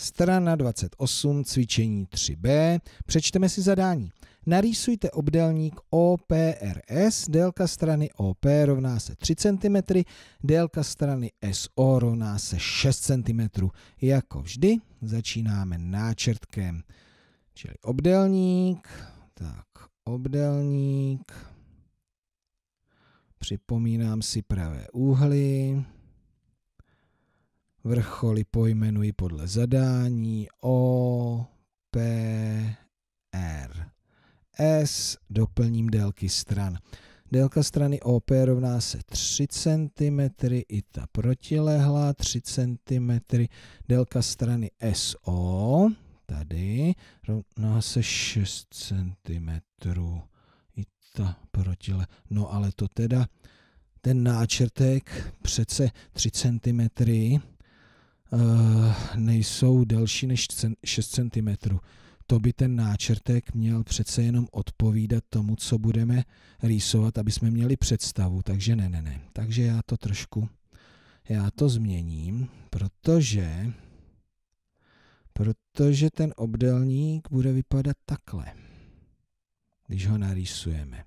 Strana 28, cvičení 3b. Přečteme si zadání. Narýsujte obdélník OPRS, délka strany OP rovná se 3 cm, délka strany SO rovná se 6 cm. Jako vždy začínáme náčrtkem. Čili obdélník, tak obdélník, připomínám si pravé úhly, Vrcholy pojmenuji podle zadání O, P, R. S doplním délky stran. Délka strany OP rovná se 3 cm, i ta protilehlá 3 cm. Délka strany SO, tady, rovná se 6 cm. I ta protile. No ale to teda, ten náčrtek přece 3 cm nejsou delší než 6 cm. To by ten náčrtek měl přece jenom odpovídat tomu, co budeme rýsovat, aby jsme měli představu. Takže ne, ne, ne. Takže já to trošku, já to změním, protože, protože ten obdelník bude vypadat takhle, když ho narýsujeme.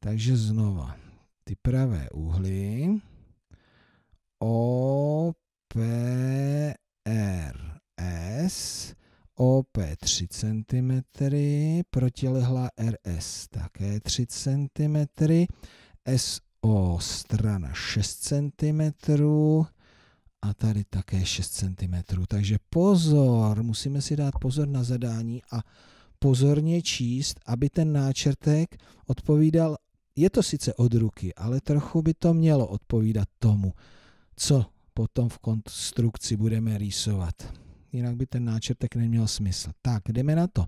Takže znova, ty pravé úhly, O, P, RS, OP 3 cm, protilehlá RS také 3 cm, SO strana 6 cm a tady také 6 cm. Takže pozor, musíme si dát pozor na zadání a pozorně číst, aby ten náčrtek odpovídal, je to sice od ruky, ale trochu by to mělo odpovídat tomu, co potom v konstrukci budeme rýsovat jinak by ten náčrtek neměl smysl. Tak, jdeme na to.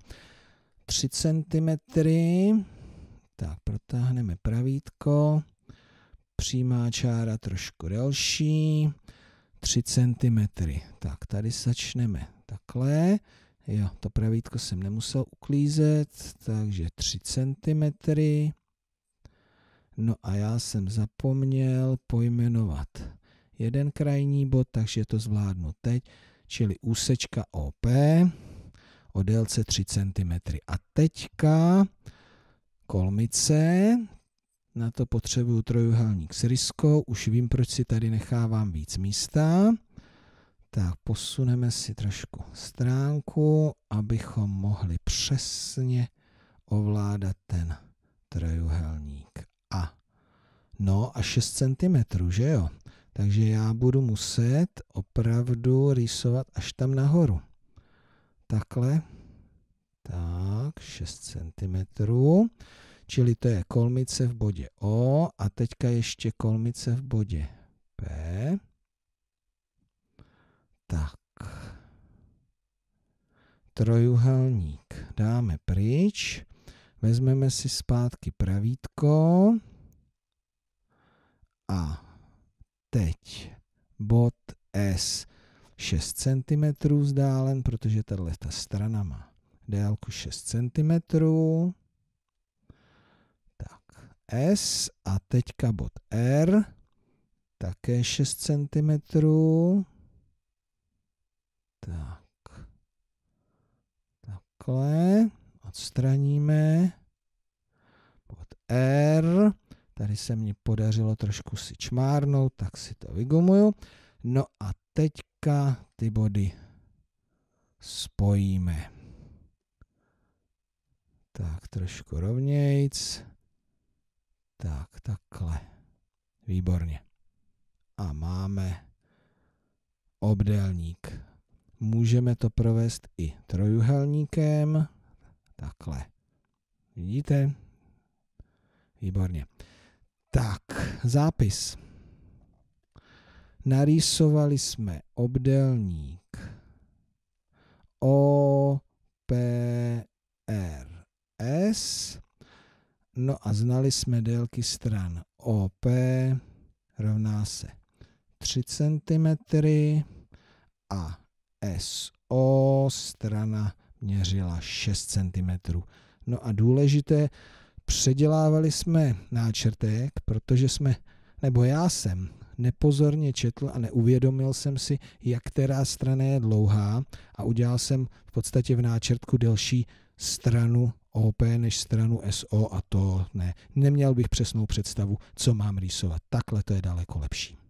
3 cm, tak protáhneme pravítko, přímá čára trošku delší, 3 cm. Tak tady začneme takhle. Jo, to pravítko jsem nemusel uklízet, takže 3 cm. No a já jsem zapomněl pojmenovat jeden krajní bod, takže to zvládnu teď čili úsečka OP o délce 3 cm. A teďka kolmice, na to potřebuju trojuhelník s ryskou, už vím, proč si tady nechávám víc místa. Tak posuneme si trošku stránku, abychom mohli přesně ovládat ten trojuhelník. A no a 6 cm, že jo? Takže já budu muset opravdu rýsovat až tam nahoru. Takhle. Tak, 6 cm. Čili to je kolmice v bodě O a teďka ještě kolmice v bodě P. Tak. Trojuhelník dáme pryč. Vezmeme si zpátky pravítko. teď bod S 6 cm vzdálen, protože tahle ta strana má délku 6 cm. Tak S a teďka bod R, také 6 cm. Tak. Takhle odstraníme. Bod R Tady se mi podařilo trošku si čmárnout, tak si to vygumuju. No a teďka ty body spojíme. Tak trošku rovnějc. Tak, takhle. Výborně. A máme obdélník. Můžeme to provést i trojuhelníkem. Takhle. Vidíte? Výborně. Tak, zápis. Narýsovali jsme obdelník O, P, R, S. No a znali jsme délky stran OP rovná se 3 cm a SO strana měřila 6 cm. No a důležité, Předělávali jsme náčrtek, protože jsme, nebo já jsem, nepozorně četl a neuvědomil jsem si, jak která strana je dlouhá a udělal jsem v podstatě v náčrtku delší stranu OP než stranu SO a to ne. Neměl bych přesnou představu, co mám rýsovat. Takhle to je daleko lepší.